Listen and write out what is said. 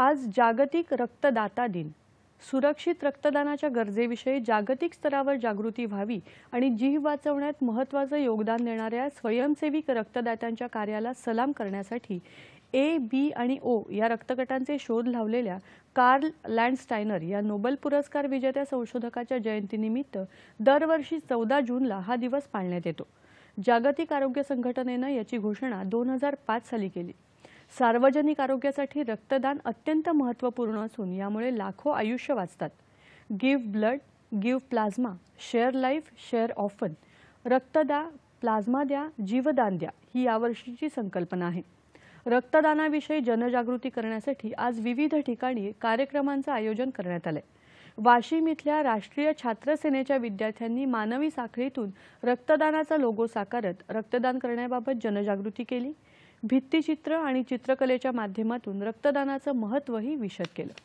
आज जागतिक रक्तदाता दिन सुरक्षित रक्तदानाच्या गरजेविषयी जागतिक स्तरावर जागृती व्हावी आणि जीव वाचवण्यात महत्त्वाचं योगदान देणाऱ्या स्वयंसेविक रक्तदात्यांच्या कार्याला सलाम करण्यासाठी ए बी आणि ओ या रक्तगटांचे शोध लावलेल्या कार्ल लँडस्टायनर या नोबेल पुरस्कार विजेत्या संशोधकाच्या जयंतीनिमित्त दरवर्षी चौदा जूनला हा दिवस पाळण्यात येतो जागतिक आरोग्य संघटनेनं याची घोषणा दोन हजार पाच साली केली सार्वजनिक आरोग्यासाठी रक्तदान अत्यंत महत्त्वपूर्ण असून यामुळे लाखो आयुष्य वाचतात give blood give plasma share life share often रक्तदा प्लाझ्मा द्या जीवदान द्या ही यावर्षीची संकल्पना आहे रक्तदानाविषयी जनजागृती करण्यासाठी आज विविध ठिकाणी कार्यक्रमांचं आयोजन करण्यात आलंय वाशिम इथल्या राष्ट्रीय छात्र सेनेच्या विद्यार्थ्यांनी मानवी साखळीतून रक्तदानाचा लोगो साकारत रक्तदान करण्याबाबत जनजागृती केली भित्तिचित्र आणि चित्रकलेच्या माध्यमातून रक्तदानाचं महत्त्वही विशद केलं